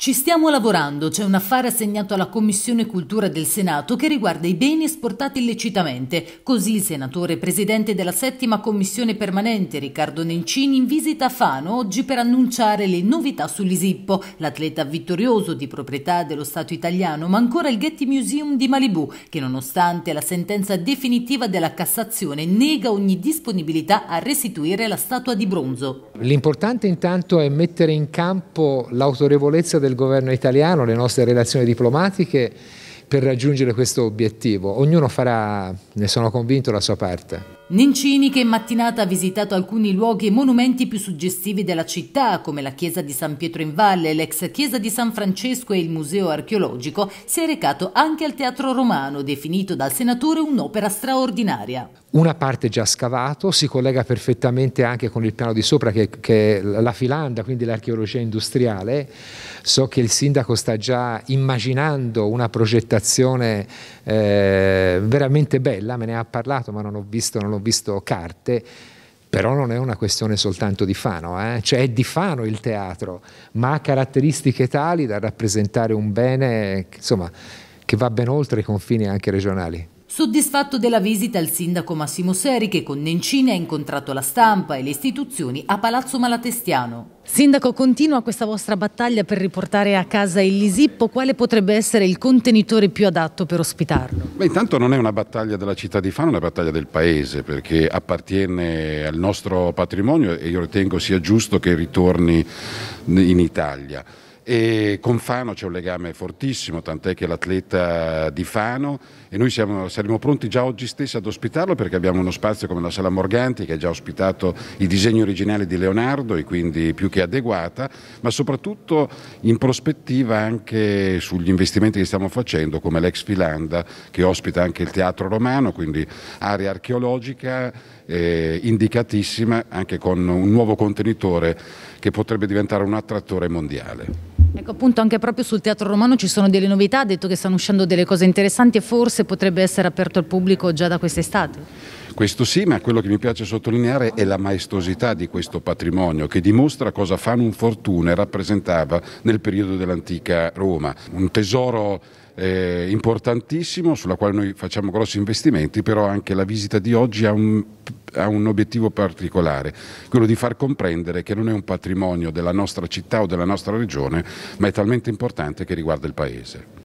Ci stiamo lavorando, c'è un affare assegnato alla Commissione Cultura del Senato che riguarda i beni esportati illecitamente. Così il senatore presidente della settima Commissione permanente Riccardo Nencini in visita a Fano oggi per annunciare le novità sull'Isippo, l'atleta vittorioso di proprietà dello Stato italiano, ma ancora il Getty Museum di Malibu, che nonostante la sentenza definitiva della Cassazione nega ogni disponibilità a restituire la statua di bronzo. L'importante intanto è mettere in campo l'autorevolezza del del governo italiano, le nostre relazioni diplomatiche per raggiungere questo obiettivo. Ognuno farà, ne sono convinto, la sua parte. Nencini, che in mattinata ha visitato alcuni luoghi e monumenti più suggestivi della città, come la chiesa di San Pietro in Valle, l'ex chiesa di San Francesco e il museo archeologico, si è recato anche al Teatro Romano, definito dal senatore un'opera straordinaria. Una parte già scavato si collega perfettamente anche con il piano di sopra che, che è la filanda, quindi l'archeologia industriale. So che il sindaco sta già immaginando una progettazione eh, veramente bella, me ne ha parlato ma non ho visto, non l'ho ho visto carte, però non è una questione soltanto di Fano, eh? cioè è di Fano il teatro, ma ha caratteristiche tali da rappresentare un bene insomma, che va ben oltre i confini anche regionali. Soddisfatto della visita il sindaco Massimo Seri che con Nencini ha incontrato la stampa e le istituzioni a Palazzo Malatestiano. Sindaco, continua questa vostra battaglia per riportare a casa il Lisippo. Quale potrebbe essere il contenitore più adatto per ospitarlo? Beh, intanto non è una battaglia della città di Fano, è una battaglia del paese, perché appartiene al nostro patrimonio e io ritengo sia giusto che ritorni in Italia. E con Fano c'è un legame fortissimo, tant'è che l'atleta di Fano e noi siamo, saremo pronti già oggi stesso ad ospitarlo perché abbiamo uno spazio come la Sala Morganti che ha già ospitato i disegni originali di Leonardo e quindi più che adeguata, ma soprattutto in prospettiva anche sugli investimenti che stiamo facendo come l'ex Filanda che ospita anche il Teatro Romano, quindi area archeologica eh, indicatissima anche con un nuovo contenitore che potrebbe diventare un attrattore mondiale. Ecco appunto anche proprio sul teatro romano ci sono delle novità, ha detto che stanno uscendo delle cose interessanti e forse potrebbe essere aperto al pubblico già da quest'estate. Questo sì, ma quello che mi piace sottolineare è la maestosità di questo patrimonio che dimostra cosa Fanum Fortune rappresentava nel periodo dell'antica Roma. Un tesoro eh, importantissimo sulla quale noi facciamo grossi investimenti, però anche la visita di oggi ha un, ha un obiettivo particolare, quello di far comprendere che non è un patrimonio della nostra città o della nostra regione, ma è talmente importante che riguarda il Paese.